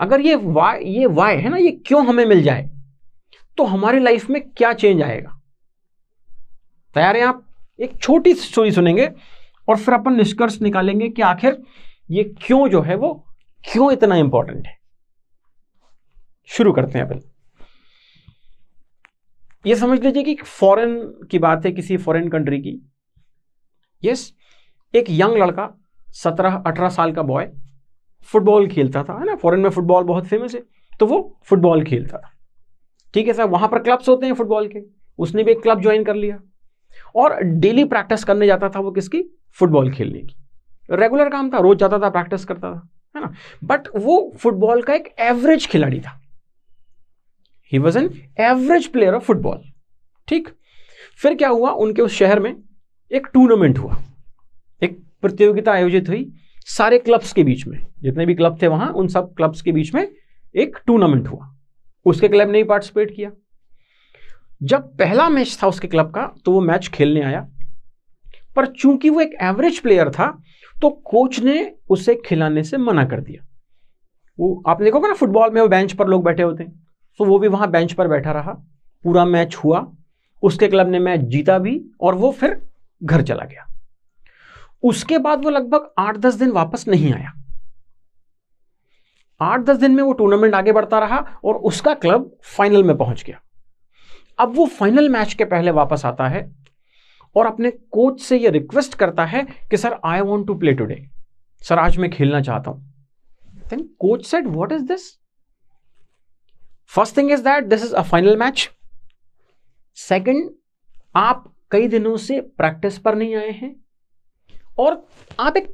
अगर ये वाई ये वाई है ना ये क्यों हमें मिल जाए तो हमारी लाइफ में क्या चेंज आएगा तैयार हैं आप एक छोटी सी स्टोरी सुनेंगे और फिर अपन निष्कर्ष निकालेंगे कि आखिर ये क्यों जो है वो क्यों इतना इंपॉर्टेंट है शुरू करते हैं अपन ये समझ लीजिए कि फॉरेन की बात है किसी फॉरेन कंट्री की यस एक यंग लड़का सत्रह अठारह साल का बॉय फुटबॉल खेलता था है ना फॉरेन में फुटबॉल बहुत फेमस है तो वो फुटबॉल खेलता था ठीक है सर वहां पर क्लब्स होते हैं फुटबॉल के उसने भी एक क्लब ज्वाइन कर लिया और डेली प्रैक्टिस करने जाता था वो किसकी फुटबॉल खेलने की रेगुलर काम था रोज जाता था प्रैक्टिस करता था है ना बट वो फुटबॉल का एक एवरेज खिलाड़ी था he was an average player of football ठीक फिर क्या हुआ उनके उस शहर में एक टूर्नामेंट हुआ एक प्रतियोगिता आयोजित हुई सारे क्लब्स के बीच में जितने भी क्लब थे वहां उन सब क्लब्स के बीच में एक टूर्नामेंट हुआ उसके क्लब ने ही पार्टिसिपेट किया जब पहला मैच था उसके क्लब का तो वो मैच खेलने आया पर चूंकि वो एक एवरेज प्लेयर था तो कोच ने उसे खिलाने से मना कर दिया वो आप देखोगे ना फुटबॉल में वो बेंच पर लोग बैठे होते हैं तो वो भी वहां बेंच पर बैठा रहा पूरा मैच हुआ उसके क्लब ने मैच जीता भी और वो फिर घर चला गया उसके बाद वो लगभग आठ दस दिन वापस नहीं आया आठ दस दिन में वो टूर्नामेंट आगे बढ़ता रहा और उसका क्लब फाइनल में पहुंच गया अब वो फाइनल मैच के पहले वापस आता है और अपने कोच से ये रिक्वेस्ट करता है कि sir I want to play today sir आज मैं खेलना चाहता हूं then coach said what is this first thing is that this is a final match second आप कई दिनों से प्रैक्टिस पर नहीं आए हैं और आप एक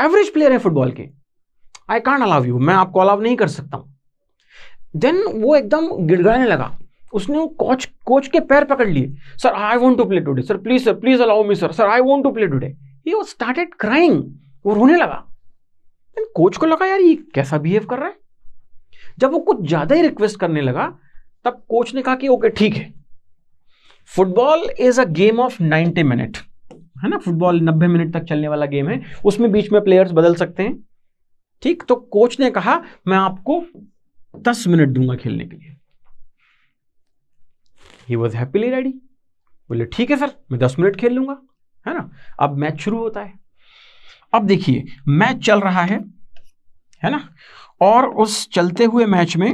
एवरेज प्लेयर है फुटबॉल के आई कांट अलाव यू मैं आपको अलाव नहीं कर सकता हूं देन वो एकदम गिड़गड़ाने लगा उसने वो कोच कोच के पैर पकड़ लिए sir I want to play today sir please sir please allow me sir sir I want to play today started crying वो रोने लगा देन कोच को लगा यार ये कैसा बिहेव कर रहा है जब वो कुछ ज़्यादा ही रिक्वेस्ट करने लगा तब कोच ने कहा कि ओके ठीक है football is a game of 90 minute है ना फुटबॉल 90 मिनट तक चलने वाला गेम है उसमें बीच में प्लेयर्स बदल सकते हैं ठीक तो कोच ने कहा मैं आपको 10 मिनट दूंगा खेलने के लिए ही वॉज हैप्पीली रेडी बोले ठीक है सर मैं 10 मिनट खेल लूंगा है ना अब मैच शुरू होता है अब देखिए मैच चल रहा है है ना और उस चलते हुए मैच में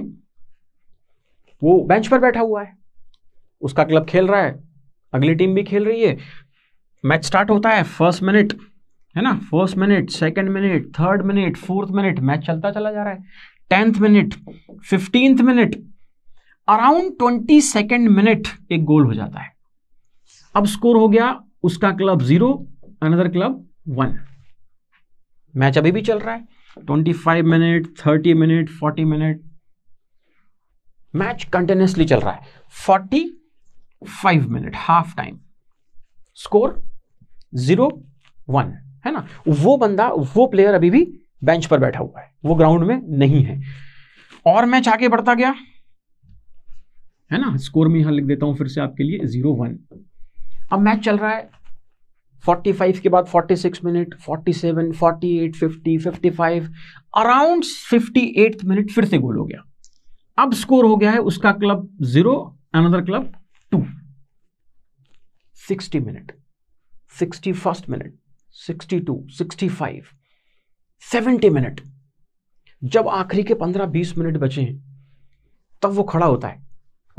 वो बेंच पर बैठा हुआ है उसका क्लब खेल रहा है अगली टीम भी खेल रही है मैच स्टार्ट होता है फर्स्ट मिनट है ना first minute second minute third minute fourth minute match चलता चला जा रहा है tenth minute fifteenth minute around twenty second minute एक गोल हो जाता है अब स्कोर हो गया उसका club zero another club one match अभी भी चल रहा है twenty five minute thirty minute forty minute match continuously चल रहा है forty five minute half time score zero one है ना वो बंदा वो प्लेयर अभी भी बेंच पर बैठा हुआ है वो ग्राउंड में नहीं है और मैच आगे बढ़ता गया है ना स्कोर में यहां लिख देता हूं फिर से आपके लिए जीरो वन अब मैच चल रहा है 45 के बाद 46 मिनट 47, 48, 50, 55 अराउंड 58 मिनट फिर से गोल हो गया अब स्कोर हो गया है उसका club zero another club two 60 minute sixty first minute sixty two sixty five seventy minute जब आखिरी के पंद्रह बीस मिनट बचे हैं तब वो खड़ा होता है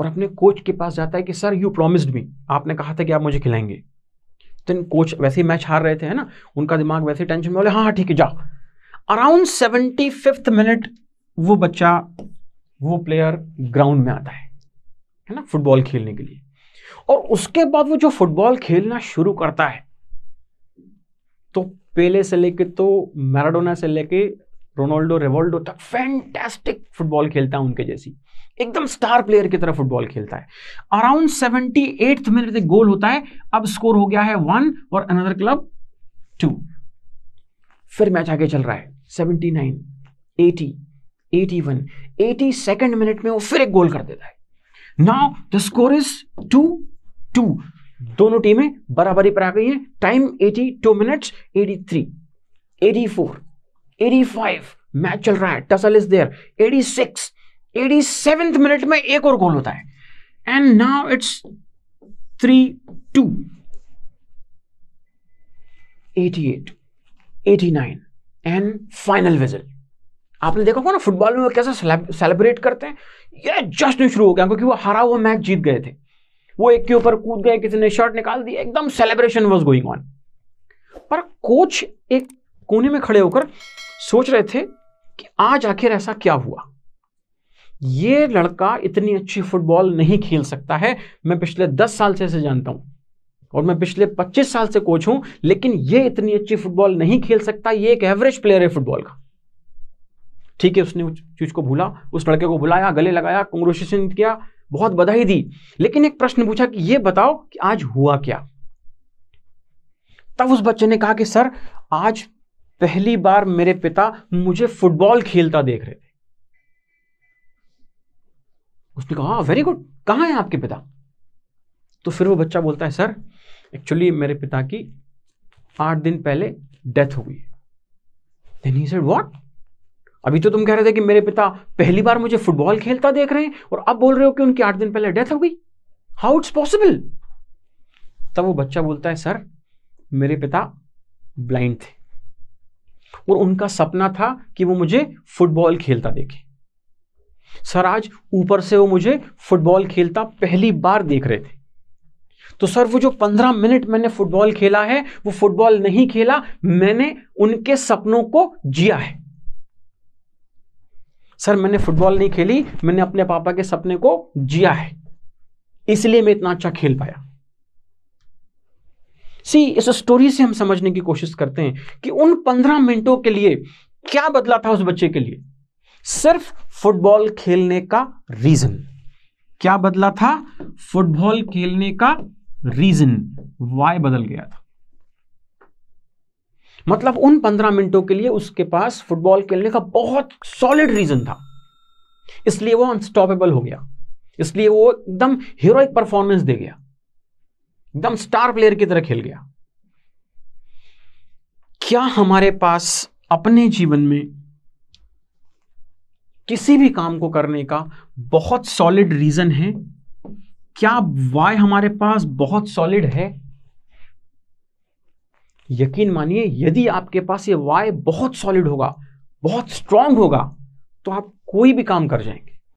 और अपने कोच के पास जाता है कि सर यू प्रोमिस्ड मी आपने कहा था कि आप मुझे खिलाएंगे देन तो कोच वैसे ही मैच हार रहे थे है ना उनका दिमाग वैसे टेंशन में बोले हाँ हाँ ठीक है जा अराउंड सेवेंटी फिफ्थ मिनट वो बच्चा वो प्लेयर ग्राउंड में आता है है ना फुटबॉल खेलने के लिए और उसके बाद वो जो फुटबॉल खेलना शुरू करता है तो पेले से लेके तो मैराडोना से लेके रोनाल्डो रेवोल्डो तक फैंटेस्टिक फुटबॉल खेलता है उनके जैसी एकदम स्टार प्लेयर की तरह फुटबॉल खेलता है अराउंड सेवेंटी एट मिनट एक गोल होता है अब स्कोर हो गया है वन और अनदर क्लब टू फिर मैच आगे चल रहा है seventy nine eighty eighty one eighty second minute में वो फिर एक गोल कर देता है now the score is two two दोनों टीमें बराबरी पर आ गई है टाइम 82 मिनट्स 83 84 85 मैच चल रहा है tussle is there 86 87th minute में एक और गोल होता है and now it's three two eighty eight eighty nine and final whistle आपने देखा होगा ना फुटबॉल में वो कैसा सेलिब्रेट करते हैं ये जश्न शुरू हो गया क्योंकि वो हरा हुआ मैच जीत गए थे वो एक के ऊपर कूद गए किसी ने शर्ट निकाल दी एकदम सेलिब्रेशन वॉज गोइंग ऑन पर कोच एक कोने में खड़े होकर सोच रहे थे कि आज आखिर ऐसा क्या हुआ ये लड़का इतनी अच्छी फुटबॉल नहीं खेल सकता है मैं पिछले दस साल से इसे जानता हूं और मैं पिछले पच्चीस साल से कोच हूं लेकिन ये इतनी अच्छी फुटबॉल नहीं खेल सकता ये एक एवरेज प्लेयर है फुटबॉल का ठीक है उसने उस चीज को भूला उस लड़के को बुलाया गले लगाया कंग्रेचुएशन किया बहुत बधाई दी लेकिन एक प्रश्न पूछा कि ये बताओ कि आज हुआ क्या तब उस बच्चे ने कहा कि सर आज पहली बार मेरे पिता मुझे फुटबॉल खेलता देख रहे थे उसने कहा वेरी गुड कहां है आपके पिता तो फिर वो बच्चा बोलता है सर एक्चुअली मेरे पिता की आठ दिन पहले डेथ हो गई देन ही व्हाट अभी तो तुम कह रहे थे कि मेरे पिता पहली बार मुझे फुटबॉल खेलता देख रहे हैं और अब बोल रहे हो कि उनके आठ दिन पहले डेथ हो गई हाउ इट्स पॉसिबल तब वो बच्चा बोलता है सर मेरे पिता ब्लाइंड थे और उनका सपना था कि वो मुझे फुटबॉल खेलता देखे सर आज ऊपर से वो मुझे फुटबॉल खेलता पहली बार देख रहे थे तो सर वो जो पंद्रह मिनट मैंने फुटबॉल खेला है वो फुटबॉल नहीं खेला मैंने उनके सपनों को जिया है सर मैंने फुटबॉल नहीं खेली मैंने अपने पापा के सपने को जिया है इसलिए मैं इतना अच्छा खेल पाया सी इस स्टोरी से हम समझने की कोशिश करते हैं कि उन पंद्रह मिनटों के लिए क्या बदला था उस बच्चे के लिए सिर्फ फुटबॉल खेलने का रीजन क्या बदला था फुटबॉल खेलने का रीजन वाई बदल गया था मतलब उन पंद्रह मिनटों के लिए उसके पास फुटबॉल खेलने का बहुत सॉलिड रीजन था इसलिए वो अनस्टॉपेबल हो गया इसलिए वो एकदम हीरोइक परफॉर्मेंस दे गया एकदम स्टार प्लेयर की तरह खेल गया क्या हमारे पास अपने जीवन में किसी भी काम को करने का बहुत सॉलिड रीजन है क्या वाय हमारे पास बहुत सॉलिड है यकीन मानिए यदि आपके पास ये वाई बहुत सॉलिड होगा बहुत स्ट्रांग होगा तो आप कोई भी काम कर जाएंगे